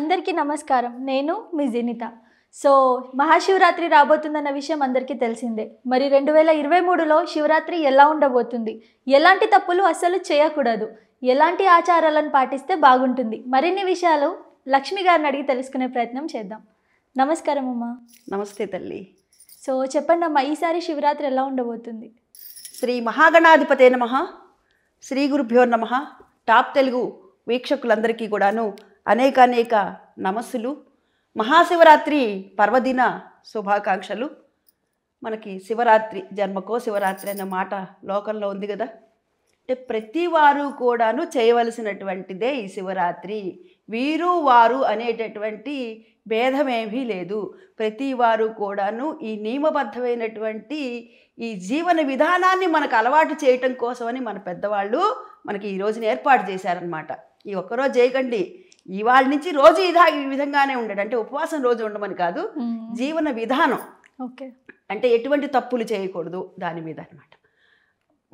అందరికీ నమస్కారం నేను మీ జనిత సో మహాశివరాత్రి రాబోతుందన్న విషయం అందరికీ తెలిసిందే మరి రెండు వేల ఇరవై మూడులో శివరాత్రి ఎలా ఉండబోతుంది ఎలాంటి తప్పులు అస్సలు చేయకూడదు ఎలాంటి ఆచారాలను పాటిస్తే బాగుంటుంది మరిన్ని విషయాలు లక్ష్మి గారిని అడిగి తెలుసుకునే ప్రయత్నం చేద్దాం నమస్కారం అమ్మ నమస్తే తల్లి సో చెప్పండి అమ్మ ఈసారి శివరాత్రి ఎలా ఉండబోతుంది శ్రీ మహాగణాధిపతే నమ శ్రీ గురుభ్యో నమ టాప్ తెలుగు వీక్షకులందరికీ కూడాను అనేక అనేక నమస్సులు మహాశివరాత్రి పర్వదిన శుభాకాంక్షలు మనకి శివరాత్రి జన్మకో శివరాత్రి అనే మాట లోకంలో ఉంది కదా అంటే ప్రతి వారు కూడాను చేయవలసినటువంటిదే ఈ శివరాత్రి వీరు వారు అనేటటువంటి భేదమేమీ లేదు ప్రతి వారు కూడాను ఈ నియమబద్ధమైనటువంటి ఈ జీవన విధానాన్ని మనకు అలవాటు చేయటం కోసమని మన పెద్దవాళ్ళు మనకి ఈరోజున ఏర్పాటు చేశారనమాట ఈ ఒక్కరోజు చేయకండి ఇవాళ నుంచి రోజు ఇదా ఈ విధంగానే ఉండడం అంటే ఉపవాసం రోజు ఉండమని కాదు జీవన విధానం ఓకే అంటే ఎటువంటి తప్పులు చేయకూడదు దాని మీద అనమాట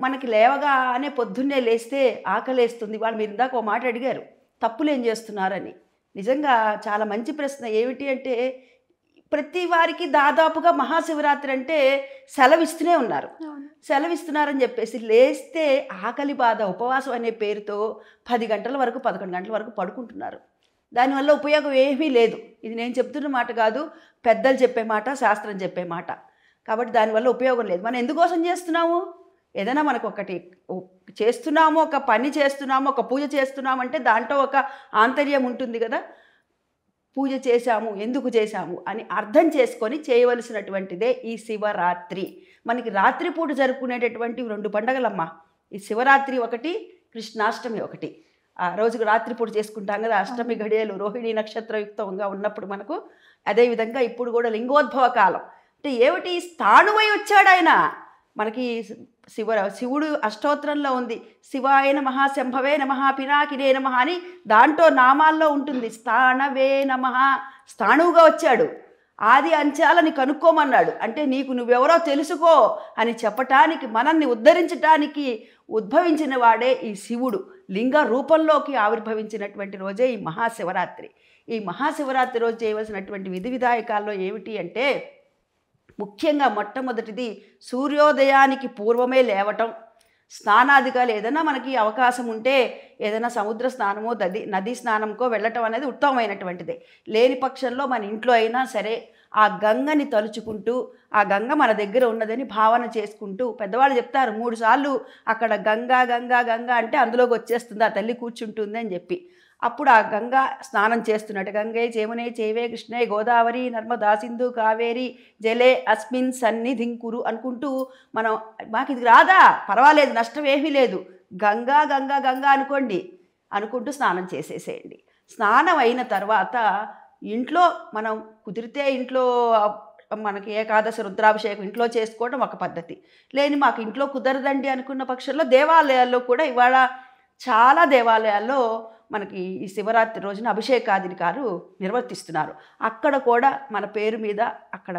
మనకి లేవగానే పొద్దున్నే లేస్తే ఆకలేస్తుంది వాళ్ళు మీరు ఇందాక ఓ మాట అడిగారు తప్పులు ఏం చేస్తున్నారని నిజంగా చాలా మంచి ప్రశ్న ఏమిటి అంటే ప్రతి వారికి దాదాపుగా మహాశివరాత్రి అంటే సెలవిస్తూనే ఉన్నారు సెలవిస్తున్నారని చెప్పేసి లేస్తే ఆకలి బాధ ఉపవాసం అనే పేరుతో పది గంటల వరకు పదకొండు గంటల వరకు పడుకుంటున్నారు దానివల్ల ఉపయోగం ఏమీ లేదు ఇది నేను చెప్తున్న మాట కాదు పెద్దలు చెప్పే మాట శాస్త్రం చెప్పే మాట కాబట్టి దానివల్ల ఉపయోగం లేదు మనం ఎందుకోసం చేస్తున్నాము ఏదైనా మనకు ఒకటి చేస్తున్నాము ఒక పని చేస్తున్నాము ఒక పూజ చేస్తున్నామంటే దాంట్లో ఒక ఆంతర్యం ఉంటుంది కదా పూజ చేశాము ఎందుకు చేశాము అని అర్థం చేసుకొని చేయవలసినటువంటిదే ఈ శివరాత్రి మనకి రాత్రిపూట జరుపుకునేటటువంటి రెండు పండగలమ్మా ఈ శివరాత్రి ఒకటి కృష్ణాష్టమి ఒకటి ఆ రోజుకు రాత్రిపూట చేసుకుంటాం కదా అష్టమి ఘడియలు రోహిణి నక్షత్రయుక్తంగా ఉన్నప్పుడు మనకు అదేవిధంగా ఇప్పుడు కూడా లింగోద్భవ కాలం అంటే ఏమిటి స్థాణువై వచ్చాడు ఆయన మనకి శివ శివుడు అష్టోత్తరంలో ఉంది శివాయ నమ శంభవే నమ పినాకినే నమ అని దాంట్లో నామాల్లో ఉంటుంది స్థానవే నమ స్థాణువుగా వచ్చాడు ఆది అంచాలని కనుక్కోమన్నాడు అంటే నీకు నువ్వెవరో తెలుసుకో అని చెప్పటానికి మనల్ని ఉద్ధరించటానికి ఉద్భవించిన వాడే ఈ శివుడు లింగ రూపంలోకి ఆవిర్భవించినటువంటి రోజే ఈ మహాశివరాత్రి ఈ మహాశివరాత్రి రోజు చేయవలసినటువంటి విధి విధాయకాల్లో ఏమిటి అంటే ముఖ్యంగా మొట్టమొదటిది సూర్యోదయానికి పూర్వమే లేవటం స్నానాదికాలు ఏదైనా మనకి అవకాశం ఉంటే ఏదైనా సముద్ర స్నానమో నది నది స్నానంకో వెళ్ళటం అనేది ఉత్తమమైనటువంటిదే లేని పక్షంలో మన ఇంట్లో అయినా సరే ఆ గంగని తలుచుకుంటూ ఆ గంగ మన దగ్గర ఉన్నదని భావన చేసుకుంటూ పెద్దవాళ్ళు చెప్తారు మూడు సార్లు అక్కడ గంగా గంగా గంగా అంటే అందులోకి వచ్చేస్తుంది ఆ తల్లి కూర్చుంటుంది అని చెప్పి అప్పుడు ఆ గంగా స్నానం చేస్తున్నట్టు గంగే చేమునే చేవే కృష్ణే గోదావరి నర్మదా సింధు కావేరి జలే అస్మిన్ సన్ని ధింకురు అనుకుంటూ మనం మాకు ఇది రాదా పర్వాలేదు నష్టం ఏమీ లేదు గంగా గంగా గంగా అనుకోండి అనుకుంటూ స్నానం చేసేసేయండి స్నానం అయిన తర్వాత ఇంట్లో మనం కుదిరితే ఇంట్లో మనకి ఏకాదశి రుద్రాభిషేకం ఇంట్లో చేసుకోవడం ఒక పద్ధతి లేని మాకు ఇంట్లో కుదరదండి అనుకున్న పక్షంలో దేవాలయాల్లో కూడా ఇవాళ చాలా దేవాలయాల్లో మనకి ఈ శివరాత్రి రోజున అభిషేకాదిని గారు నిర్వర్తిస్తున్నారు అక్కడ కూడా మన పేరు మీద అక్కడ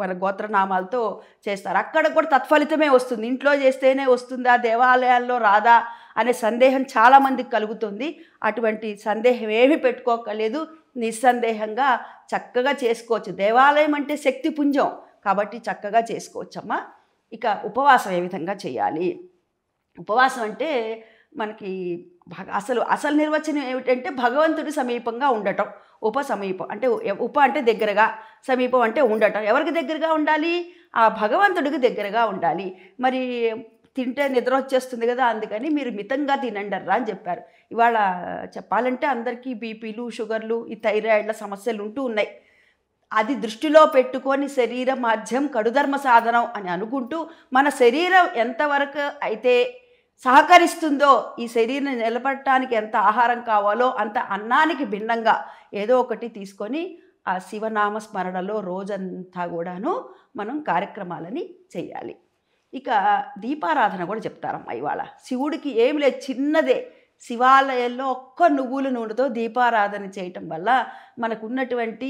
మన గోత్రనామాలతో చేస్తారు అక్కడ కూడా తత్ఫలితమే వస్తుంది ఇంట్లో చేస్తేనే వస్తుందా దేవాలయాల్లో రాదా అనే సందేహం చాలామందికి కలుగుతుంది అటువంటి సందేహం ఏమీ పెట్టుకోకలేదు నిస్సందేహంగా చక్కగా చేసుకోవచ్చు దేవాలయం అంటే శక్తి పుంజం కాబట్టి చక్కగా చేసుకోవచ్చమ్మా ఇక ఉపవాసం ఏ విధంగా చేయాలి ఉపవాసం అంటే మనకి అసలు అసలు నిర్వచనం ఏమిటంటే భగవంతుడి సమీపంగా ఉండటం ఉప సమీపం అంటే ఉప అంటే దగ్గరగా సమీపం అంటే ఉండటం ఎవరికి దగ్గరగా ఉండాలి ఆ భగవంతుడికి దగ్గరగా ఉండాలి మరి తింటే నిద్ర వచ్చేస్తుంది కదా అందుకని మీరు మితంగా తినండర్రా అని చెప్పారు ఇవాళ చెప్పాలంటే అందరికీ బీపీలు షుగర్లు ఈ థైరాయిడ్ల సమస్యలు ఉంటూ ఉన్నాయి అది దృష్టిలో పెట్టుకొని శరీర మాధ్యం కడుధర్మ సాధనం అని అనుకుంటూ మన శరీరం ఎంతవరకు అయితే సహకరిస్తుందో ఈ శరీరం నిలబడటానికి ఎంత ఆహారం కావాలో అంత అన్నానికి భిన్నంగా ఏదో ఒకటి తీసుకొని ఆ శివనామ స్మరణలో రోజంతా కూడాను మనం కార్యక్రమాలని చేయాలి ఇక దీపారాధన కూడా చెప్తారమ్మా ఇవాళ శివుడికి ఏమి లేదు చిన్నదే శివాలయంలో ఒక్క నువ్వుల నూనెతో దీపారాధన చేయటం వల్ల మనకు ఉన్నటువంటి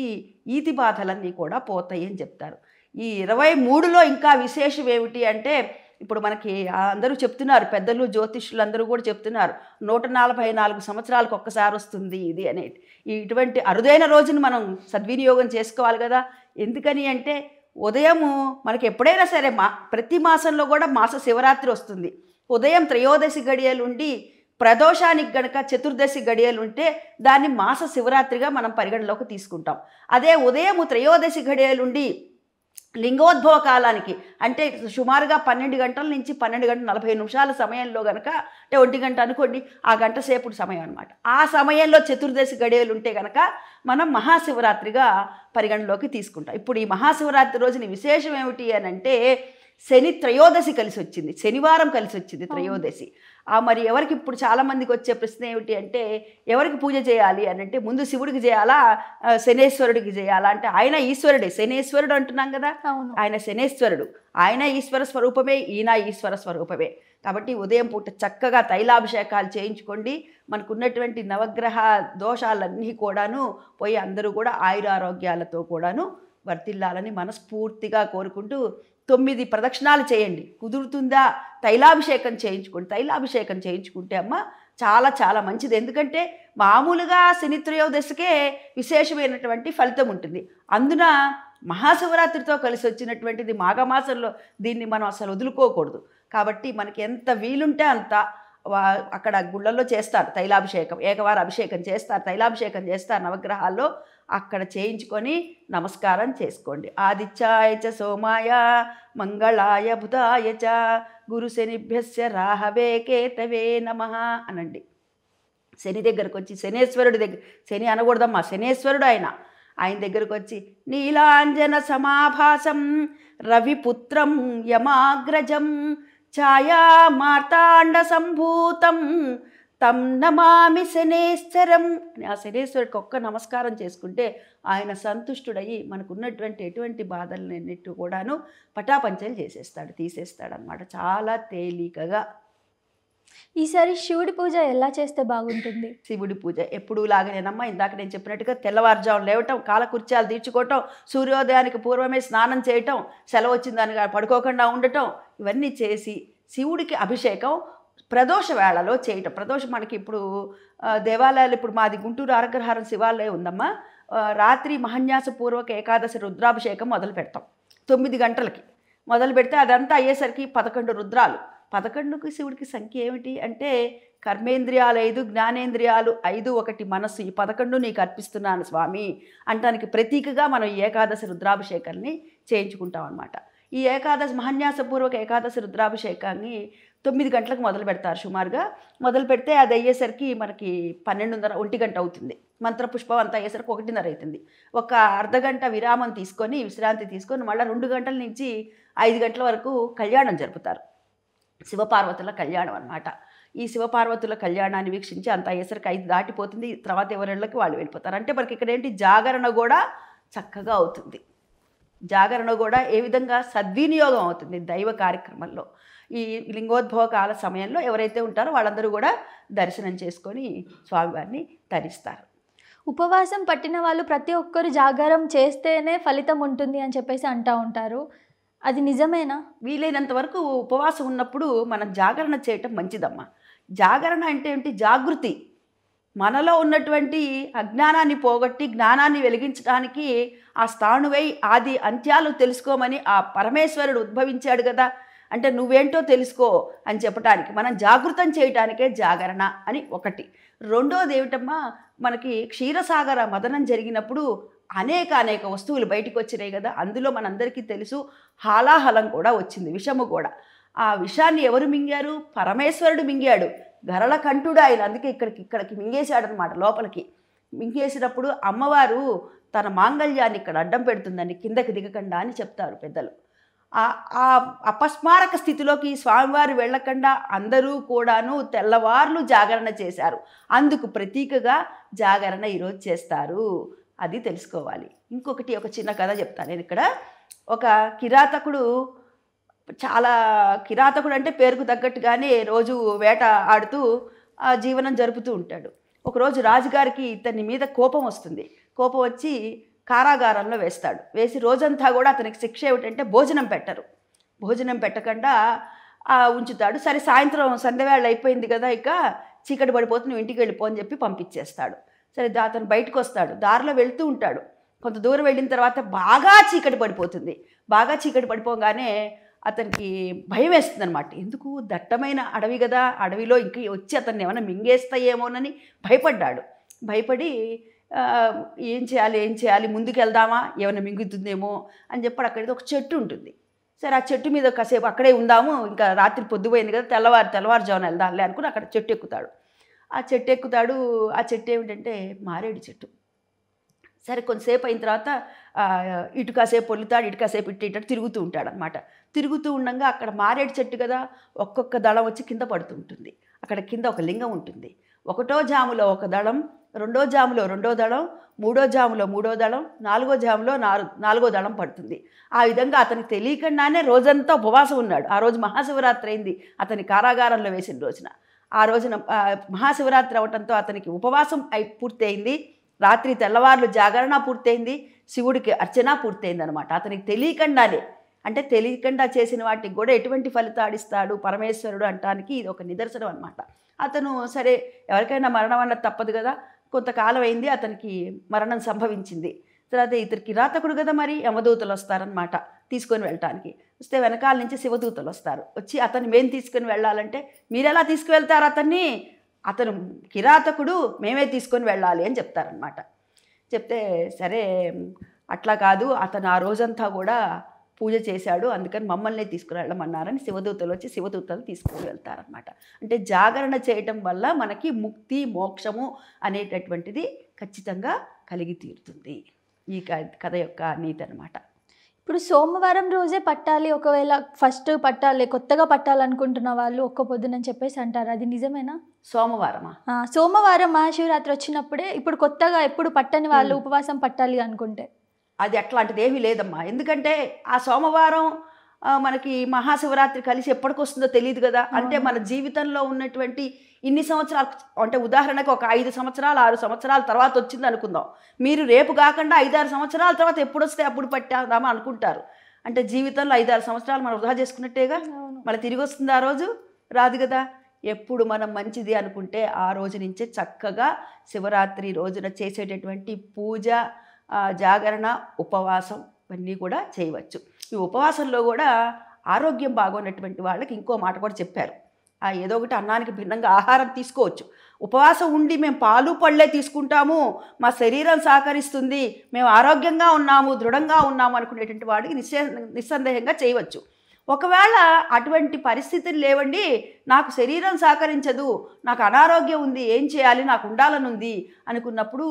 ఈతి బాధలన్నీ కూడా పోతాయి అని చెప్తారు ఈ ఇరవై మూడులో ఇంకా విశేషం ఏమిటి అంటే ఇప్పుడు మనకి అందరూ చెప్తున్నారు పెద్దలు జ్యోతిష్యులు అందరూ కూడా చెప్తున్నారు నూట నలభై నాలుగు సంవత్సరాలకు ఒక్కసారి వస్తుంది ఇది అనేది ఇటువంటి అరుదైన రోజును మనం సద్వినియోగం చేసుకోవాలి కదా ఎందుకని అంటే ఉదయము మనకి ఎప్పుడైనా సరే మా ప్రతి మాసంలో కూడా మాస శివరాత్రి వస్తుంది ఉదయం త్రయోదశి గడియలుండి ప్రదోషానికి గనక చతుర్దశి గడియలు ఉంటే దాన్ని మాస శివరాత్రిగా మనం పరిగణలోకి తీసుకుంటాం అదే ఉదయం త్రయోదశి గడియలుండి లింగోద్భవ కాలానికి అంటే సుమారుగా పన్నెండు గంటల నుంచి పన్నెండు గంటల నలభై నిమిషాల సమయంలో గనక అంటే ఒంటి గంట అనుకోండి ఆ గంట సేపు సమయం అనమాట ఆ సమయంలో చతుర్దశి గడియలు ఉంటే గనక మనం మహాశివరాత్రిగా పరిగణలోకి తీసుకుంటాం ఇప్పుడు ఈ మహాశివరాత్రి రోజుని విశేషం ఏమిటి అని అంటే శని త్రయోదశి కలిసి వచ్చింది శనివారం కలిసి వచ్చింది త్రయోదశి ఆ మరి ఎవరికి ఇప్పుడు చాలామందికి వచ్చే ప్రశ్న ఏమిటి అంటే ఎవరికి పూజ చేయాలి అని అంటే ముందు శివుడికి చేయాలా శనేశ్వరుడికి చేయాలా అంటే ఆయన ఈశ్వరుడే శనేశ్వరుడు అంటున్నాం కదా ఆయన శనేశ్వరుడు ఆయన ఈశ్వర స్వరూపమే ఈయన ఈశ్వర స్వరూపమే కాబట్టి ఉదయం పూట చక్కగా తైలాభిషేకాలు చేయించుకోండి మనకున్నటువంటి నవగ్రహ దోషాలన్నీ కూడాను పోయి అందరూ కూడా ఆయురారోగ్యాలతో కూడాను వర్తిల్లాలని మనస్ఫూర్తిగా కోరుకుంటూ తొమ్మిది ప్రదక్షిణాలు చేయండి కుదురుతుందా తైలాభిషేకం చేయించుకోండి తైలాభిషేకం చేయించుకుంటే అమ్మ చాలా చాలా మంచిది ఎందుకంటే మామూలుగా శని త్రయోదశకే విశేషమైనటువంటి ఫలితం ఉంటుంది అందున మహాశివరాత్రితో కలిసి వచ్చినటువంటిది మాఘమాసంలో దీన్ని మనం అసలు వదులుకోకూడదు కాబట్టి మనకి ఎంత వీలుంటే అంత అక్కడ గుళ్ళల్లో చేస్తారు తైలాభిషేకం ఏకవార అభిషేకం చేస్తారు తైలాభిషేకం చేస్తారు నవగ్రహాల్లో అక్కడ చేయించుకొని నమస్కారం చేసుకోండి ఆదిత్యాయ చ సోమాయ మంగళాయ బుధాయ చ గురు శనిభ్యస్య రాహవే కేతవే నమ అనండి శని దగ్గరకు వచ్చి శనేశ్వరుడి దగ్గర శని అనకూడదమ్మా శనేశ్వరుడు ఆయన ఆయన దగ్గరకు వచ్చి నీలాంజన సమాభాసం రవిపుత్రం యమాగ్రజం ఛాయా మార్తాండ సంభూతం తమ్ నమామి శనేశ్వరం అని ఆ శనేశ్వరుడికి ఒక్క నమస్కారం చేసుకుంటే ఆయన సంతుష్టుడయ్యి మనకున్నటువంటి ఎటువంటి బాధలన్నిటి కూడాను పటాపంచలు చేసేస్తాడు తీసేస్తాడు అనమాట చాలా తేలికగా ఈసారి శివుడి పూజ ఎలా చేస్తే బాగుంటుంది శివుడి పూజ ఎప్పుడు లాగనేనమ్మా ఇందాక నేను చెప్పినట్టుగా తెల్లవారుజాము లేవటం కాలకుర్చాలు తీర్చుకోవటం సూర్యోదయానికి పూర్వమే స్నానం చేయటం సెలవు వచ్చిందని పడుకోకుండా ఉండటం ఇవన్నీ చేసి శివుడికి అభిషేకం ప్రదోష వేళలో చేయటం ప్రదోషం మనకి ఇప్పుడు దేవాలయాలు ఇప్పుడు మాది గుంటూరు అరగ్రహారం శివాలయం ఉందమ్మా రాత్రి మహన్యాసపూర్వక ఏకాదశి రుద్రాభిషేకం మొదలు పెడతాం తొమ్మిది గంటలకి మొదలు పెడితే అదంతా అయ్యేసరికి పదకొండు రుద్రాలు పదకొండుకి శివుడికి సంఖ్య ఏమిటి అంటే కర్మేంద్రియాలు ఐదు జ్ఞానేంద్రియాలు ఐదు ఒకటి మనస్సు ఈ పదకొండు నీకు అర్పిస్తున్నాను స్వామి అంటానికి ప్రతీకగా మనం ఏకాదశి రుద్రాభిషేకాన్ని చేయించుకుంటాం అనమాట ఈ ఏకాదశి మహన్యాసపూర్వక ఏకాదశి రుద్రాభిషేకాన్ని తొమ్మిది గంటలకు మొదలు పెడతారు సుమారుగా మొదలు పెడితే అది అయ్యేసరికి మనకి పన్నెండున్నర ఒంటి గంట అవుతుంది మంత్రపుష్పం అంతా అయ్యేసరికి ఒకటిన్నర అవుతుంది ఒక అర్ధ గంట విరామం తీసుకొని విశ్రాంతి తీసుకొని మళ్ళీ రెండు గంటల నుంచి ఐదు గంటల వరకు కళ్యాణం జరుపుతారు శివపార్వతుల కళ్యాణం అనమాట ఈ శివపార్వతుల కళ్యాణాన్ని వీక్షించి అంత అయ్యేసరికి ఐదు దాటిపోతుంది తర్వాత ఎవరిళ్ళకి వాళ్ళు వెళ్ళిపోతారు అంటే మనకి ఇక్కడ ఏంటి జాగరణ కూడా చక్కగా అవుతుంది జాగరణ కూడా ఏ విధంగా సద్వినియోగం అవుతుంది దైవ కార్యక్రమంలో ఈ లింగోద్భవ కాల సమయంలో ఎవరైతే ఉంటారో వాళ్ళందరూ కూడా దర్శనం చేసుకొని స్వామివారిని తరిస్తారు ఉపవాసం పట్టిన వాళ్ళు ప్రతి ఒక్కరు జాగారం చేస్తేనే ఫలితం ఉంటుంది అని చెప్పేసి అంటూ ఉంటారు అది నిజమేనా వీలైనంత వరకు ఉపవాసం ఉన్నప్పుడు మనం జాగరణ చేయటం మంచిదమ్మా జాగరణ అంటే ఏంటి జాగృతి మనలో ఉన్నటువంటి అజ్ఞానాన్ని పోగొట్టి జ్ఞానాన్ని వెలిగించడానికి ఆ స్థాణువై ఆది అంత్యాలు తెలుసుకోమని ఆ పరమేశ్వరుడు ఉద్భవించాడు కదా అంటే నువ్వేంటో తెలుసుకో అని చెప్పడానికి మనం జాగృతం చేయటానికే జాగరణ అని ఒకటి రెండోది ఏమిటమ్మా మనకి క్షీరసాగర మదనం జరిగినప్పుడు అనేక అనేక వస్తువులు బయటకు వచ్చినాయి కదా అందులో మనందరికీ తెలుసు హాలాహలం కూడా వచ్చింది విషము కూడా ఆ విషాన్ని ఎవరు మింగారు పరమేశ్వరుడు మింగాడు గరళ కంఠుడు ఆయన అందుకే ఇక్కడికి ఇక్కడికి మింగేశాడనమాట లోపలికి మింగేసినప్పుడు అమ్మవారు తన మాంగళ్యాన్ని ఇక్కడ అడ్డం పెడుతుందని కిందకి దిగకుండా అని చెప్తారు పెద్దలు ఆ అపస్మారక స్థితిలోకి స్వామివారు వెళ్ళకుండా అందరూ కూడాను తెల్లవార్లు జాగరణ చేశారు అందుకు ప్రతీకగా జాగరణ ఈరోజు చేస్తారు అది తెలుసుకోవాలి ఇంకొకటి ఒక చిన్న కథ చెప్తాను నేను ఇక్కడ ఒక కిరాతకుడు చాలా కిరాతకుడు అంటే పేరుకు తగ్గట్టుగానే రోజు వేట ఆడుతూ ఆ జీవనం జరుపుతూ ఉంటాడు ఒకరోజు రాజుగారికి ఇతని మీద కోపం వస్తుంది కోపం వచ్చి కారాగారంలో వేస్తాడు వేసి రోజంతా కూడా అతనికి శిక్ష ఏమిటంటే భోజనం పెట్టరు భోజనం పెట్టకుండా ఉంచుతాడు సరే సాయంత్రం సందవేళ అయిపోయింది కదా ఇక చీకటి పడిపోతుంది ఇంటికి వెళ్ళిపో అని చెప్పి పంపించేస్తాడు సరే అతను బయటకు వస్తాడు దారిలో వెళ్తూ ఉంటాడు కొంత దూరం వెళ్ళిన తర్వాత బాగా చీకటి పడిపోతుంది బాగా చీకటి పడిపోగానే అతనికి భయం వేస్తుంది అనమాట ఎందుకు దట్టమైన అడవి కదా అడవిలో ఇంక వచ్చి అతన్ని ఏమైనా మింగేస్తాయేమోనని భయపడ్డాడు భయపడి ఏం చేయాలి ఏం చేయాలి ముందుకు వెళ్దామా ఏమైనా మింగుతుందేమో అని చెప్పి అక్కడ ఒక చెట్టు ఉంటుంది సరే ఆ చెట్టు మీద కాసేపు అక్కడే ఉందాము ఇంకా రాత్రి పొద్దుపోయింది కదా తెల్లవారు తెల్లవారుజామున వెళ్దాంలే అనుకుని అక్కడ చెట్టు ఎక్కుతాడు ఆ చెట్టు ఎక్కుతాడు ఆ చెట్టు ఏమిటంటే మారేడు చెట్టు సరే కొంతసేపు అయిన తర్వాత ఇటు కాసేపు పొల్లుతాడు ఇటు కాసేపు ఇట్టు తిరుగుతూ ఉంటాడు అనమాట తిరుగుతూ ఉండగా అక్కడ మారేడు చెట్టు కదా ఒక్కొక్క దళం వచ్చి కింద పడుతుంటుంది అక్కడ కింద ఒక లింగం ఉంటుంది ఒకటో జాములో ఒక దళం రెండో జాములో రెండో దళం మూడో జాములో మూడో దళం నాలుగో జాములో నాలు నాలుగో దళం పడుతుంది ఆ విధంగా అతనికి తెలియకుండానే రోజంతా ఉపవాసం ఉన్నాడు ఆ రోజు మహాశివరాత్రి అయింది అతని కారాగారంలో వేసిన రోజున ఆ రోజున మహాశివరాత్రి అవటంతో అతనికి ఉపవాసం అయి పూర్తయింది రాత్రి తెల్లవారులు జాగరణ పూర్తయింది శివుడికి అర్చన పూర్తయింది అనమాట అతనికి తెలియకుండానే అంటే తెలియకుండా చేసిన వాటికి కూడా ఎటువంటి ఇస్తాడు పరమేశ్వరుడు అంటానికి ఇది ఒక నిదర్శనం అనమాట అతను సరే ఎవరికైనా మరణం అన్నది తప్పదు కదా కొంతకాలం అయింది అతనికి మరణం సంభవించింది తర్వాత ఇతనికి రాతకుడు కదా మరి యమదూతలు వస్తారనమాట తీసుకొని వెళ్ళటానికి వస్తే వెనకాల నుంచి శివదూతలు వస్తారు వచ్చి అతను మేము తీసుకొని వెళ్ళాలంటే మీరెలా తీసుకువెళ్తారు అతన్ని అతను కిరాతకుడు మేమే తీసుకొని వెళ్ళాలి అని చెప్తారనమాట చెప్తే సరే అట్లా కాదు అతను ఆ రోజంతా కూడా పూజ చేశాడు అందుకని మమ్మల్ని తీసుకువెళ్ళమన్నారని శివదూతలు వచ్చి శివదూతలు తీసుకుని వెళ్తారనమాట అంటే జాగరణ చేయటం వల్ల మనకి ముక్తి మోక్షము అనేటటువంటిది ఖచ్చితంగా కలిగి తీరుతుంది ఈ కథ యొక్క నీతి అనమాట ఇప్పుడు సోమవారం రోజే పట్టాలి ఒకవేళ ఫస్ట్ పట్టాలి కొత్తగా పట్టాలనుకుంటున్న వాళ్ళు ఒక్క పొద్దునని చెప్పేసి అంటారు అది నిజమేనా సోమవారమా సోమవారం మహాశివరాత్రి వచ్చినప్పుడే ఇప్పుడు కొత్తగా ఎప్పుడు పట్టని వాళ్ళు ఉపవాసం పట్టాలి అనుకుంటే అది అట్లాంటిది ఏమీ లేదమ్మా ఎందుకంటే ఆ సోమవారం మనకి మహాశివరాత్రి కలిసి ఎప్పటికొస్తుందో తెలియదు కదా అంటే మన జీవితంలో ఉన్నటువంటి ఇన్ని సంవత్సరాలు అంటే ఉదాహరణకు ఒక ఐదు సంవత్సరాలు ఆరు సంవత్సరాల తర్వాత వచ్చింది అనుకుందాం మీరు రేపు కాకుండా ఐదారు సంవత్సరాల తర్వాత ఎప్పుడు వస్తే అప్పుడు పట్టాదామా అనుకుంటారు అంటే జీవితంలో ఐదారు సంవత్సరాలు మనం వృధా చేసుకున్నట్టేగా మన తిరిగి వస్తుంది ఆ రోజు రాదు కదా ఎప్పుడు మనం మంచిది అనుకుంటే ఆ రోజు నుంచే చక్కగా శివరాత్రి రోజున చేసేటటువంటి పూజ జాగరణ ఉపవాసం ఇవన్నీ కూడా చేయవచ్చు ఈ ఉపవాసంలో కూడా ఆరోగ్యం బాగున్నటువంటి వాళ్ళకి ఇంకో మాట కూడా చెప్పారు ఏదో ఒకటి అన్నానికి భిన్నంగా ఆహారం తీసుకోవచ్చు ఉపవాసం ఉండి మేము పాలు పళ్ళే తీసుకుంటాము మా శరీరం సహకరిస్తుంది మేము ఆరోగ్యంగా ఉన్నాము దృఢంగా ఉన్నాము అనుకునేటువంటి వాడికి నిస్సందేహంగా చేయవచ్చు ఒకవేళ అటువంటి పరిస్థితులు లేవండి నాకు శరీరం సహకరించదు నాకు అనారోగ్యం ఉంది ఏం చేయాలి నాకు ఉండాలని ఉంది అనుకున్నప్పుడు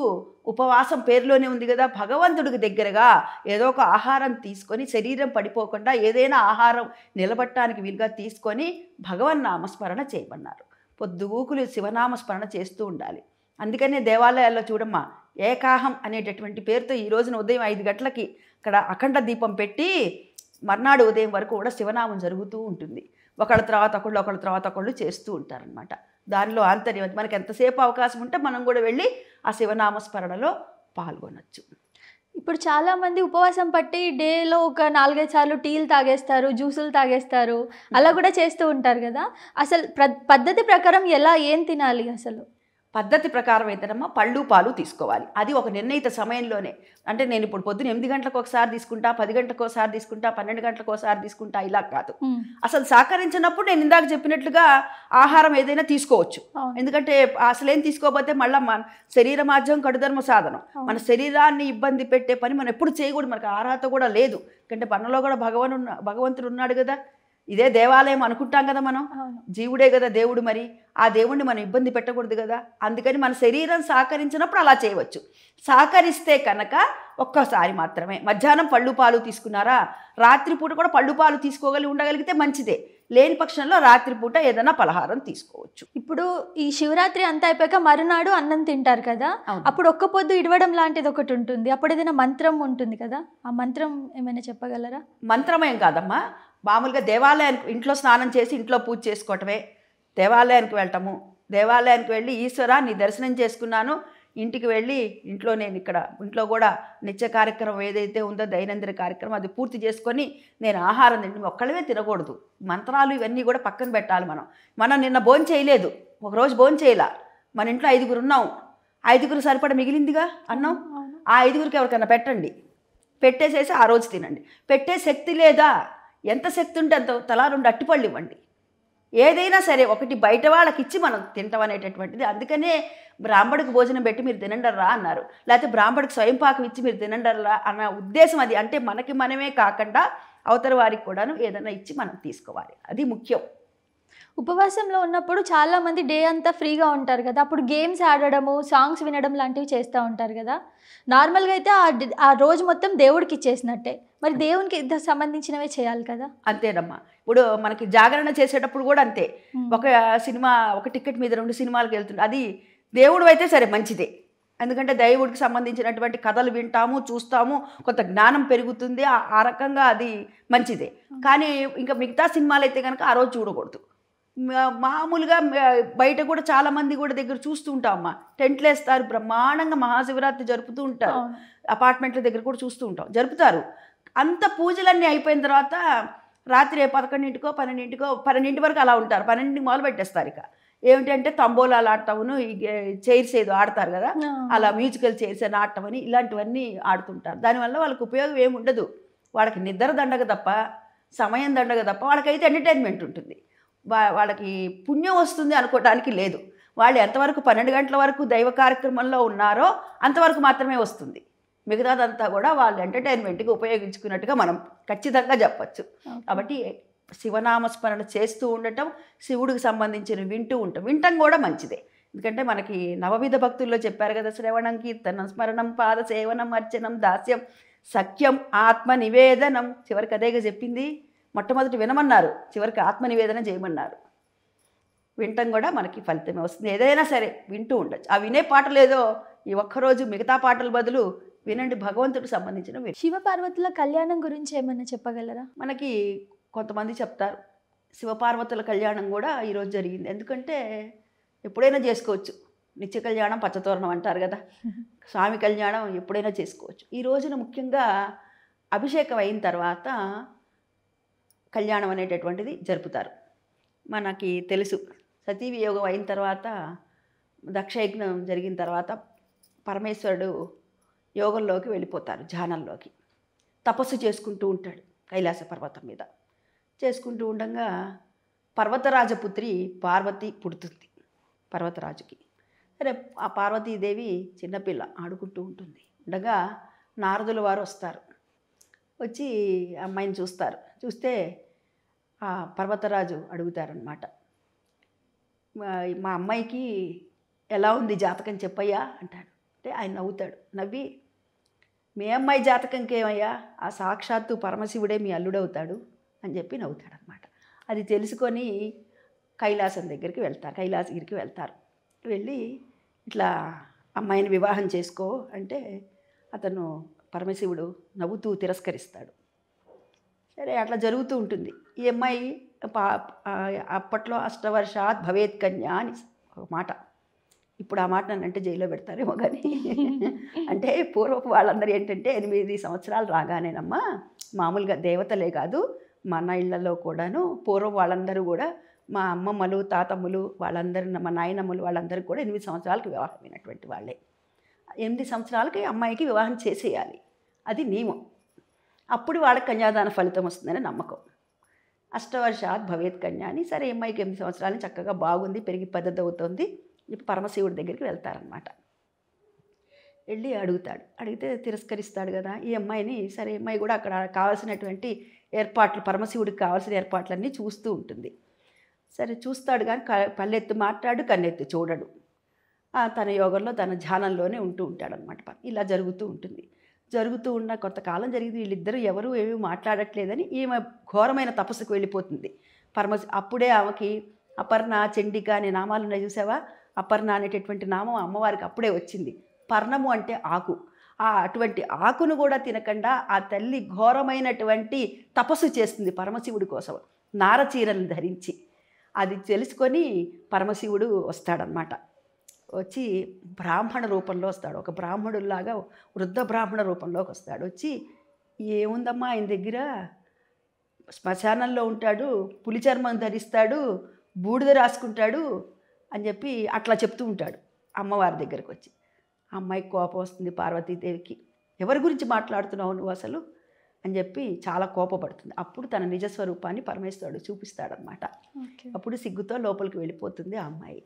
ఉపవాసం పేరులోనే ఉంది కదా భగవంతుడికి దగ్గరగా ఏదో ఒక ఆహారం తీసుకొని శరీరం పడిపోకుండా ఏదైనా ఆహారం నిలబట్టడానికి వీలుగా తీసుకొని భగవన్ నామస్మరణ చేయమన్నారు పొద్దుగూకులు శివనామస్మరణ చేస్తూ ఉండాలి అందుకనే దేవాలయాల్లో చూడమ్మా ఏకాహం అనేటటువంటి పేరుతో ఈ రోజున ఉదయం ఐదు గంటలకి అక్కడ అఖండ దీపం పెట్టి మర్నాడు ఉదయం వరకు కూడా శివనామం జరుగుతూ ఉంటుంది ఒకళ్ళ తర్వాత ఒకళ్ళు ఒకళ్ళ తర్వాత ఒకళ్ళు చేస్తూ ఉంటారనమాట దానిలో ఆంతర్యం మనకి ఎంతసేపు అవకాశం ఉంటే మనం కూడా వెళ్ళి ఆ శివనామ స్మరణలో పాల్గొనవచ్చు ఇప్పుడు చాలామంది ఉపవాసం పట్టి డేలో ఒక నాలుగైదు సార్లు టీలు తాగేస్తారు జ్యూసులు తాగేస్తారు అలా కూడా చేస్తూ ఉంటారు కదా అసలు పద్ధతి ప్రకారం ఎలా ఏం తినాలి అసలు పద్ధతి ప్రకారం ఏంటనమ్మా పళ్ళు పాలు తీసుకోవాలి అది ఒక నిర్ణయిత సమయంలోనే అంటే నేను ఇప్పుడు పొద్దున ఎనిమిది గంటలకు ఒకసారి తీసుకుంటా పది గంటలకు ఒకసారి తీసుకుంటా పన్నెండు గంటలకు ఒకసారి తీసుకుంటా ఇలా కాదు అసలు సహకరించినప్పుడు నేను ఇందాక చెప్పినట్లుగా ఆహారం ఏదైనా తీసుకోవచ్చు ఎందుకంటే అసలేం తీసుకోకపోతే మళ్ళీ మన శరీర మాధ్యం కడుధర్మ సాధనం మన శరీరాన్ని ఇబ్బంది పెట్టే పని మనం ఎప్పుడు చేయకూడదు మనకు అర్హత కూడా లేదు ఎందుకంటే పనులో కూడా భగవన్ భగవంతుడు ఉన్నాడు కదా ఇదే దేవాలయం అనుకుంటాం కదా మనం జీవుడే కదా దేవుడు మరి ఆ దేవుణ్ణి మనం ఇబ్బంది పెట్టకూడదు కదా అందుకని మన శరీరం సహకరించినప్పుడు అలా చేయవచ్చు సహకరిస్తే కనుక ఒక్కసారి మాత్రమే మధ్యాహ్నం పళ్ళు పాలు తీసుకున్నారా రాత్రిపూట కూడా పళ్ళు పాలు తీసుకోగలి ఉండగలిగితే మంచిదే లేని పక్షంలో రాత్రిపూట ఏదైనా పలహారం తీసుకోవచ్చు ఇప్పుడు ఈ శివరాత్రి అంతా అయిపోయాక మరునాడు అన్నం తింటారు కదా అప్పుడు ఒక్క పొద్దు ఇడవడం లాంటిది ఒకటి ఉంటుంది అప్పుడు ఏదైనా మంత్రం ఉంటుంది కదా ఆ మంత్రం ఏమైనా చెప్పగలరా మంత్రం ఏం కాదమ్మా మామూలుగా దేవాలయానికి ఇంట్లో స్నానం చేసి ఇంట్లో పూజ చేసుకోవటమే దేవాలయానికి వెళ్ళటము దేవాలయానికి వెళ్ళి ఈశ్వర నీ దర్శనం చేసుకున్నాను ఇంటికి వెళ్ళి ఇంట్లో నేను ఇక్కడ ఇంట్లో కూడా నిత్య కార్యక్రమం ఏదైతే ఉందో దైనందిన కార్యక్రమం అది పూర్తి చేసుకొని నేను ఆహారం తిండి ఒక్కళ్ళవే తినకూడదు మంత్రాలు ఇవన్నీ కూడా పక్కన పెట్టాలి మనం మనం నిన్న భోజనం చేయలేదు ఒకరోజు భోజనం చేయాల మన ఇంట్లో ఐదుగురు ఉన్నాం ఐదుగురు సరిపడ మిగిలిందిగా అన్నాం ఆ ఐదుగురికి ఎవరికైనా పెట్టండి పెట్టేసేసి ఆ రోజు తినండి పెట్టే శక్తి లేదా ఎంత శక్తి ఉంటే అంత తలా అట్టిపళ్ళు ఇవ్వండి ఏదైనా సరే ఒకటి బయట వాళ్ళకి ఇచ్చి మనం తింటాం అనేటటువంటిది అందుకనే బ్రాహ్మడికి భోజనం పెట్టి మీరు తినండర్రా అన్నారు లేకపోతే బ్రాహ్మడికి స్వయం పాకం ఇచ్చి మీరు తినండర్రా అన్న ఉద్దేశం అది అంటే మనకి మనమే కాకుండా అవతల వారికి కూడాను ఏదైనా ఇచ్చి మనం తీసుకోవాలి అది ముఖ్యం ఉపవాసంలో ఉన్నప్పుడు చాలామంది డే అంతా ఫ్రీగా ఉంటారు కదా అప్పుడు గేమ్స్ ఆడడము సాంగ్స్ వినడం లాంటివి చేస్తూ ఉంటారు కదా నార్మల్గా అయితే ఆ రోజు మొత్తం దేవుడికి ఇచ్చేసినట్టే మరి దేవునికి సంబంధించినవే చేయాలి కదా అంతేనమ్మా ఇప్పుడు మనకి జాగరణ చేసేటప్పుడు కూడా అంతే ఒక సినిమా ఒక టికెట్ మీద రెండు సినిమాలకు వెళ్తుంది అది దేవుడు అయితే సరే మంచిదే ఎందుకంటే దేవుడికి సంబంధించినటువంటి కథలు వింటాము చూస్తాము కొంత జ్ఞానం పెరుగుతుంది ఆ రకంగా అది మంచిదే కానీ ఇంకా మిగతా సినిమాలు అయితే కనుక ఆ రోజు చూడకూడదు మామూలుగా బయట కూడా చాలా మంది కూడా దగ్గర చూస్తూ ఉంటాం అమ్మ టెంట్లు వేస్తారు బ్రహ్మాండంగా మహాశివరాత్రి జరుపుతూ ఉంటారు అపార్ట్మెంట్ల దగ్గర కూడా చూస్తూ ఉంటాం జరుపుతారు అంత పూజలన్నీ అయిపోయిన తర్వాత రాత్రి పదకొండింటికో పన్నెండింటికో పన్నెండింటి వరకు అలా ఉంటారు పన్నెండింటికి మొదలు పెట్టేస్తారు ఇక ఏమిటంటే తంబోలాలు ఆడటమును చైర్స్ ఏదో ఆడతారు కదా అలా మ్యూజికల్ చైర్స్ అని ఆడటమని ఇలాంటివన్నీ ఆడుతుంటారు దానివల్ల వాళ్ళకి ఉపయోగం ఏమి ఉండదు వాళ్ళకి నిద్ర దండగ తప్ప సమయం దండగ తప్ప వాళ్ళకైతే ఎంటర్టైన్మెంట్ ఉంటుంది వాళ్ళకి పుణ్యం వస్తుంది అనుకోవడానికి లేదు వాళ్ళు ఎంతవరకు పన్నెండు గంటల వరకు దైవ కార్యక్రమంలో ఉన్నారో అంతవరకు మాత్రమే వస్తుంది మిగతాదంతా కూడా వాళ్ళు ఎంటర్టైన్మెంట్కి ఉపయోగించుకున్నట్టుగా మనం ఖచ్చితంగా చెప్పచ్చు కాబట్టి శివనామస్మరణ చేస్తూ ఉండటం శివుడికి సంబంధించిన వింటూ ఉంటాం వింటం కూడా మంచిదే ఎందుకంటే మనకి నవవిధ భక్తుల్లో చెప్పారు కదా శ్రవణం కీర్తనం స్మరణం పాద సేవనం అర్చనం దాస్యం సఖ్యం ఆత్మ నివేదనం చివరికి అదేగా చెప్పింది మొట్టమొదటి వినమన్నారు చివరికి ఆత్మ నివేదన చేయమన్నారు వినటం కూడా మనకి ఫలితమే వస్తుంది ఏదైనా సరే వింటూ ఉండొచ్చు ఆ వినే పాటలేదో ఈ ఒక్కరోజు మిగతా పాటల బదులు వినండి భగవంతుడు సంబంధించిన శివపార్వతుల కళ్యాణం గురించి ఏమన్నా చెప్పగలరా మనకి కొంతమంది చెప్తారు శివపార్వతుల కళ్యాణం కూడా ఈరోజు జరిగింది ఎందుకంటే ఎప్పుడైనా చేసుకోవచ్చు నిత్య కళ్యాణం పచ్చతోరణం అంటారు కదా స్వామి కళ్యాణం ఎప్పుడైనా చేసుకోవచ్చు ఈ రోజున ముఖ్యంగా అభిషేకం అయిన తర్వాత కళ్యాణం అనేటటువంటిది జరుపుతారు మనకి తెలుసు సతీవియోగం అయిన తర్వాత దక్షయజ్ఞం జరిగిన తర్వాత పరమేశ్వరుడు యోగంలోకి వెళ్ళిపోతారు ధ్యానంలోకి తపస్సు చేసుకుంటూ ఉంటాడు కైలాస పర్వతం మీద చేసుకుంటూ ఉండగా పర్వతరాజపుత్రి పార్వతి పుడుతుంది పర్వతరాజుకి సరే ఆ పార్వతీదేవి చిన్నపిల్ల ఆడుకుంటూ ఉంటుంది ఉండగా నారదుల వారు వస్తారు వచ్చి అమ్మాయిని చూస్తారు చూస్తే ఆ పర్వతరాజు అడుగుతారనమాట మా అమ్మాయికి ఎలా ఉంది జాతకం చెప్పయ్యా అంటాడు అంటే ఆయన నవ్వుతాడు నవ్వి మీ అమ్మాయి జాతకంకి ఏమయ్యా ఆ సాక్షాత్తు పరమశివుడే మీ అల్లుడవుతాడు అని చెప్పి అనమాట అది తెలుసుకొని కైలాసం దగ్గరికి వెళ్తారు కైలాసగిరికి వెళ్తారు వెళ్ళి ఇట్లా అమ్మాయిని వివాహం చేసుకో అంటే అతను పరమశివుడు నవ్వుతూ తిరస్కరిస్తాడు సరే అట్లా జరుగుతూ ఉంటుంది ఈ అమ్మాయి అప్పట్లో అష్టవర్షాత్ భవేత్ కన్యా అని ఒక మాట ఇప్పుడు ఆ మాట నన్ను అంటే జైల్లో పెడతారేమో కానీ అంటే పూర్వపు వాళ్ళందరూ ఏంటంటే ఎనిమిది సంవత్సరాలు రాగానేనమ్మా మామూలుగా దేవతలే కాదు మన ఇళ్లలో కూడాను పూర్వం వాళ్ళందరూ కూడా మా అమ్మమ్మలు తాతమ్మలు వాళ్ళందరూ మా నాయనమ్మలు వాళ్ళందరూ కూడా ఎనిమిది సంవత్సరాలకు వివాహమైనటువంటి వాళ్ళే ఎనిమిది సంవత్సరాలకి అమ్మాయికి వివాహం చేసేయాలి అది నియమం అప్పుడు వాళ్ళకి కన్యాదాన ఫలితం వస్తుందనే నమ్మకం అష్టవర్షాత్ భవేత్ కన్యా అని సరే అమ్మాయికి ఎనిమిది సంవత్సరాలు చక్కగా బాగుంది పెరిగి పద్ధతి అవుతుంది పరమశివుడి దగ్గరికి వెళ్తారనమాట వెళ్ళి అడుగుతాడు అడిగితే తిరస్కరిస్తాడు కదా ఈ అమ్మాయిని సరే అమ్మాయి కూడా అక్కడ కావాల్సినటువంటి ఏర్పాట్లు పరమశివుడికి కావాల్సిన ఏర్పాట్లన్నీ చూస్తూ ఉంటుంది సరే చూస్తాడు కానీ పల్లెత్తు మాట్లాడు కన్నెత్తి చూడడు తన యోగంలో తన ధ్యానంలోనే ఉంటూ ఉంటాడనమాట ఇలా జరుగుతూ ఉంటుంది జరుగుతూ ఉన్న కొంతకాలం జరిగింది వీళ్ళిద్దరూ ఎవరూ ఏమీ మాట్లాడట్లేదని ఈమె ఘోరమైన తపస్సుకు వెళ్ళిపోతుంది పరమ అప్పుడే ఆమెకి అపర్ణ చండిక అనే నామాలు ఉన్నాయి చూసావా అపర్ణ అనేటటువంటి నామం అమ్మవారికి అప్పుడే వచ్చింది పర్ణము అంటే ఆకు ఆ అటువంటి ఆకును కూడా తినకుండా ఆ తల్లి ఘోరమైనటువంటి తపస్సు చేస్తుంది పరమశివుడి కోసం నారచీరను ధరించి అది తెలుసుకొని పరమశివుడు వస్తాడనమాట వచ్చి బ్రాహ్మణ రూపంలో వస్తాడు ఒక బ్రాహ్మణుల్లాగా వృద్ధ బ్రాహ్మణ రూపంలోకి వస్తాడు వచ్చి ఏముందమ్మా ఆయన దగ్గర శ్మశానంలో ఉంటాడు పులి చర్మం ధరిస్తాడు బూడిద రాసుకుంటాడు అని చెప్పి అట్లా చెప్తూ ఉంటాడు అమ్మవారి దగ్గరకు వచ్చి అమ్మాయికి కోపం వస్తుంది పార్వతీదేవికి ఎవరి గురించి మాట్లాడుతున్నావు నువ్వు అసలు అని చెప్పి చాలా కోపపడుతుంది అప్పుడు తన నిజస్వరూపాన్ని పరమేశ్వరుడు చూపిస్తాడనమాట అప్పుడు సిగ్గుతో లోపలికి వెళ్ళిపోతుంది ఆ అమ్మాయి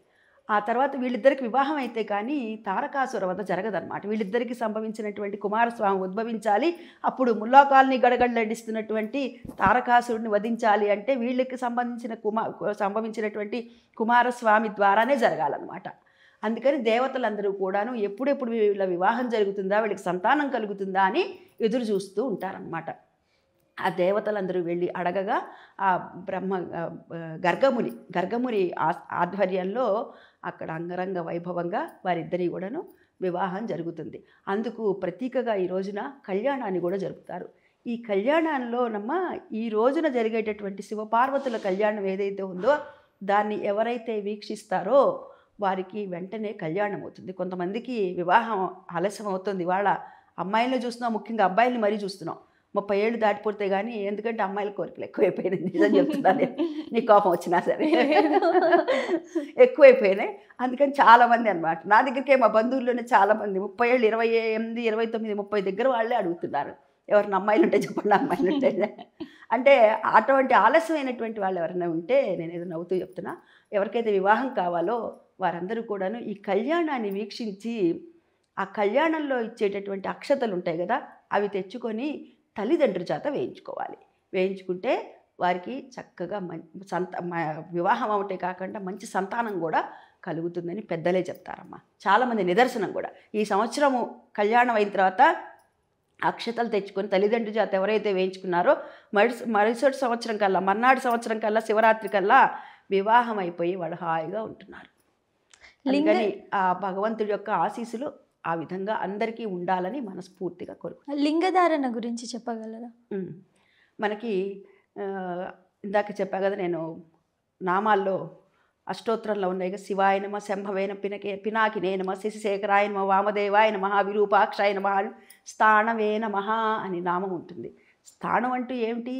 ఆ తర్వాత వీళ్ళిద్దరికి వివాహం అయితే కానీ తారకాసుర వద్ద జరగదన్నమాట వీళ్ళిద్దరికి సంభవించినటువంటి కుమారస్వామి ఉద్భవించాలి అప్పుడు ముల్లాకాల్ని గడగడలడిస్తున్నటువంటి తారకాసురుడిని వధించాలి అంటే వీళ్ళకి సంబంధించిన కుమా సంభవించినటువంటి కుమారస్వామి ద్వారానే జరగాలన్నమాట అందుకని దేవతలందరూ కూడాను ఎప్పుడెప్పుడు వీళ్ళ వివాహం జరుగుతుందా వీళ్ళకి సంతానం కలుగుతుందా అని ఎదురు చూస్తూ ఉంటారనమాట ఆ దేవతలందరూ వెళ్ళి అడగగా ఆ బ్రహ్మ గర్గముని గర్గముని ఆధ్వర్యంలో అక్కడ అంగరంగ వైభవంగా వారిద్దరి కూడాను వివాహం జరుగుతుంది అందుకు ప్రతీకగా ఈ రోజున కళ్యాణాన్ని కూడా జరుపుతారు ఈ కళ్యాణంలో నమ్మ ఈ రోజున జరిగేటటువంటి శివపార్వతుల కళ్యాణం ఏదైతే ఉందో దాన్ని ఎవరైతే వీక్షిస్తారో వారికి వెంటనే కళ్యాణం అవుతుంది కొంతమందికి వివాహం ఆలస్యం అవుతుంది వాళ్ళ అమ్మాయిలను చూస్తున్నాం ముఖ్యంగా అబ్బాయిల్ని మరీ చూస్తున్నాం ముప్పై ఏళ్ళు దాటిపోతే కానీ ఎందుకంటే అమ్మాయిల కోరికలు ఎక్కువైపోయినాయి నిజం చెప్తున్నాను నీ కోపం వచ్చినా సరే ఎక్కువైపోయినాయి అందుకని చాలామంది అనమాట నా దగ్గరికే మా బంధువుల్లోనే చాలామంది ముప్పై ఏళ్ళు ఇరవై ఎనిమిది ఇరవై తొమ్మిది ముప్పై దగ్గర వాళ్ళే అడుగుతున్నారు ఎవరిని అమ్మాయిలు ఉంటే చెప్పండి అమ్మాయిలు ఉంటే అంటే అటువంటి ఆలస్యమైనటువంటి వాళ్ళు ఎవరైనా ఉంటే నేను ఏదో నవ్వుతూ చెప్తున్నా ఎవరికైతే వివాహం కావాలో వారందరూ కూడాను ఈ కళ్యాణాన్ని వీక్షించి ఆ కళ్యాణంలో ఇచ్చేటటువంటి అక్షతలు ఉంటాయి కదా అవి తెచ్చుకొని తల్లిదండ్రుల చేత వేయించుకోవాలి వేయించుకుంటే వారికి చక్కగా సంత వివాహం అవటే కాకుండా మంచి సంతానం కూడా కలుగుతుందని పెద్దలే చెప్తారమ్మా చాలామంది నిదర్శనం కూడా ఈ సంవత్సరము కళ్యాణం అయిన తర్వాత అక్షతలు తెచ్చుకొని తల్లిదండ్రుల చేత ఎవరైతే వేయించుకున్నారో మరుస మరుసటి సంవత్సరం కల్లా మర్నాడు సంవత్సరం కల్లా శివరాత్రి కల్లా వివాహం అయిపోయి వాళ్ళు హాయిగా ఉంటున్నారు ఆ భగవంతుడి యొక్క ఆశీస్సులు ఆ విధంగా అందరికీ ఉండాలని మనస్ఫూర్తిగా కోరుకుంటాం లింగధారణ గురించి చెప్పగలరా మనకి ఇందాక చెప్పా కదా నేను నామాల్లో అష్టోత్తరంలో ఉన్నాయి కదా శివాయనమ శంభవైన పినకే పినాకి నేనమ శశిశేఖరాయ వామదేవాయనమ విరూపాక్షాయనమ నమ స్థానవే నమ అని నామం ఉంటుంది స్థానం అంటూ ఏమిటి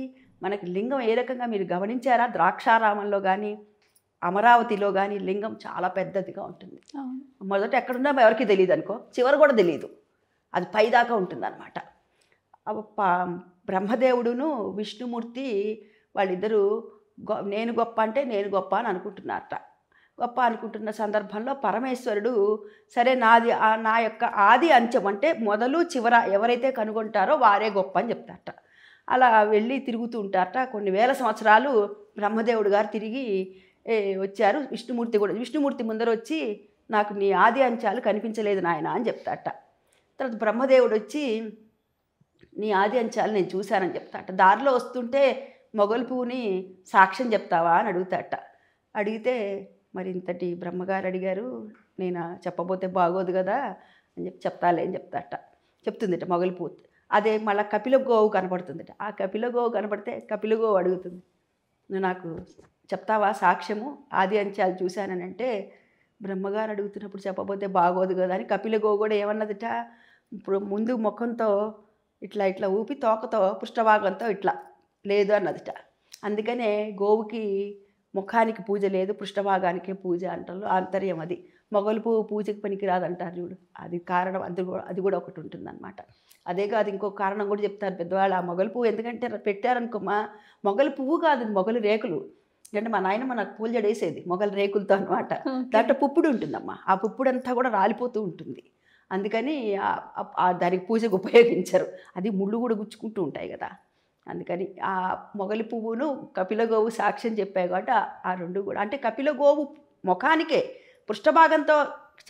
మనకి లింగం ఏ రకంగా మీరు గమనించారా ద్రాక్షారామంలో కానీ అమరావతిలో కానీ లింగం చాలా పెద్దదిగా ఉంటుంది మొదట ఎక్కడున్నా ఎవరికి తెలియదు అనుకో చివరు కూడా తెలియదు అది పైదాకా ఉంటుంది అనమాట బ్రహ్మదేవుడును విష్ణుమూర్తి వాళ్ళిద్దరూ గొ నేను గొప్ప అంటే నేను గొప్ప అని అనుకుంటున్నారట గొప్ప అనుకుంటున్న సందర్భంలో పరమేశ్వరుడు సరే నాది నా యొక్క ఆది అంచం అంటే మొదలు చివర ఎవరైతే కనుగొంటారో వారే గొప్ప అని చెప్తారట అలా వెళ్ళి తిరుగుతూ ఉంటారట కొన్ని వేల సంవత్సరాలు బ్రహ్మదేవుడు గారు తిరిగి వచ్చారు విష్ణుమూర్తి కూడా విష్ణుమూర్తి ముందర వచ్చి నాకు నీ ఆది అంశాలు కనిపించలేదు నాయన అని చెప్తాట తర్వాత బ్రహ్మదేవుడు వచ్చి నీ ఆది అంశాలు నేను చూశానని చెప్తాట దారిలో వస్తుంటే మొగలు పువ్వుని సాక్ష్యం చెప్తావా అని అడుగుతాట అడిగితే మరి ఇంతటి బ్రహ్మగారు అడిగారు నేను చెప్పబోతే బాగోదు కదా అని చెప్పి చెప్తాలే అని చెప్తాట చెప్తుందిట మొగలు పువ్వు అదే మళ్ళీ కపిల గోవు కనపడుతుందిట ఆ కపిల గోవు కనపడితే కపిల గోవు అడుగుతుంది నాకు చెప్తావా సాక్ష్యము ఆది అంచాలు చూశానంటే బ్రహ్మగారు అడుగుతున్నప్పుడు చెప్పబోతే బాగోదు కదా అని కపిల కూడా ఏమన్నదిట ఇప్పుడు ముందు ముఖంతో ఇట్లా ఇట్లా ఊపి తోకతో పుష్టభాగంతో ఇట్లా లేదు అన్నదిట అందుకనే గోవుకి ముఖానికి పూజ లేదు పుష్టభాగానికే పూజ అంటారు ఆంతర్యం అది మొగలు పువ్వు పూజకి పనికిరాదంటారు చూడు అది కారణం అది కూడా అది కూడా ఒకటి ఉంటుందన్నమాట అదే కాదు ఇంకో కారణం కూడా చెప్తారు పెద్దవాళ్ళు ఆ మొగలు పువ్వు ఎందుకంటే పెట్టారనుకోమా మొగలు పువ్వు కాదు మొగలు రేకులు ఎందుకంటే మా నాయనమ్మ నాకు పూలు జడేసేది మొగల రేకులతో అనమాట దాంట్లో పుప్పుడు ఉంటుందమ్మా ఆ పుప్పుడు అంతా కూడా రాలిపోతూ ఉంటుంది అందుకని దానికి పూజకు ఉపయోగించరు అది ముళ్ళు కూడా గుచ్చుకుంటూ ఉంటాయి కదా అందుకని ఆ మొగలి పువ్వును కపిలగోవు సాక్ష్యం చెప్పాయి కాబట్టి ఆ రెండు కూడా అంటే కపిలగోవు ముఖానికే పృష్ఠభాగంతో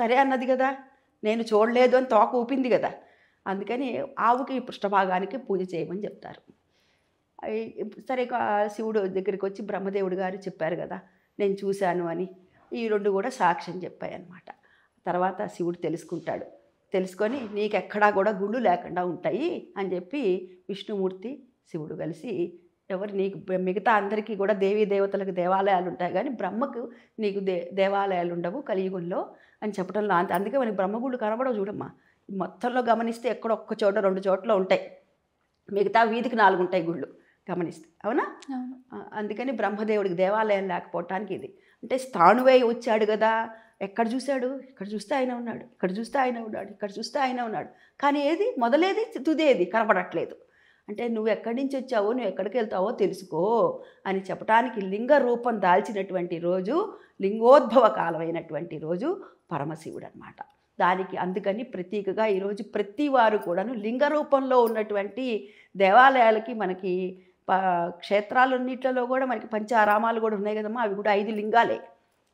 సరే అన్నది కదా నేను చూడలేదు అని తోక ఊపింది కదా అందుకని ఆవుకి పృష్ఠభాగానికి పూజ చేయమని చెప్తారు సరే శివుడు దగ్గరికి వచ్చి బ్రహ్మదేవుడు గారు చెప్పారు కదా నేను చూశాను అని ఈ రెండు కూడా సాక్ష్యం చెప్పాయి అనమాట తర్వాత శివుడు తెలుసుకుంటాడు తెలుసుకొని నీకెక్కడా కూడా గుళ్ళు లేకుండా ఉంటాయి అని చెప్పి విష్ణుమూర్తి శివుడు కలిసి ఎవరు నీకు మిగతా అందరికీ కూడా దేవీ దేవతలకు దేవాలయాలు ఉంటాయి కానీ బ్రహ్మకు నీకు దే దేవాలయాలు ఉండవు కలియుగంలో అని చెప్పడంలో అంత అందుకే మనకి బ్రహ్మగుళ్ళు కనబడవు చూడమ్మా మొత్తంలో గమనిస్తే ఎక్కడ ఒక్క చోట రెండు చోట్ల ఉంటాయి మిగతా వీధికి నాలుగు ఉంటాయి గుళ్ళు గమనిస్తే అవునా అందుకని బ్రహ్మదేవుడికి దేవాలయం లేకపోవటానికి ఇది అంటే స్థానువే వచ్చాడు కదా ఎక్కడ చూశాడు ఇక్కడ చూస్తే ఆయన ఉన్నాడు ఇక్కడ చూస్తే ఆయన ఉన్నాడు ఇక్కడ చూస్తే ఆయన ఉన్నాడు కానీ ఏది మొదలేది తుదేది కనపడట్లేదు అంటే నువ్వు ఎక్కడి నుంచి వచ్చావో నువ్వు ఎక్కడికి వెళ్తావో తెలుసుకో అని చెప్పడానికి లింగ రూపం దాల్చినటువంటి రోజు లింగోద్భవ కాలమైనటువంటి రోజు పరమశివుడు అనమాట దానికి అందుకని ప్రతీకగా ఈరోజు ప్రతి వారు కూడాను లింగ రూపంలో ఉన్నటువంటి దేవాలయాలకి మనకి క్షేత్రాలన్నింటిలో కూడా మనకి పంచారామాలు కూడా ఉన్నాయి కదమ్మా అవి కూడా ఐదు లింగాలే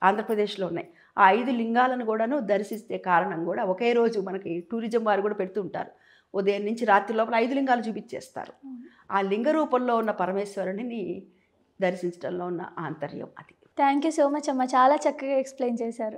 ఆంధ్రప్రదేశ్లో ఉన్నాయి ఆ ఐదు లింగాలను కూడాను దర్శిస్తే కారణం కూడా ఒకే రోజు మనకి టూరిజం వారు కూడా పెడుతుంటారు ఉదయం నుంచి రాత్రి లోపల ఐదు లింగాలు చూపించేస్తారు ఆ లింగ రూపంలో ఉన్న పరమేశ్వరుని దర్శించడంలో ఉన్న ఆంతర్యం అది థ్యాంక్ యూ సో మచ్ అమ్మ చాలా చక్కగా ఎక్స్ప్లెయిన్ చేశారు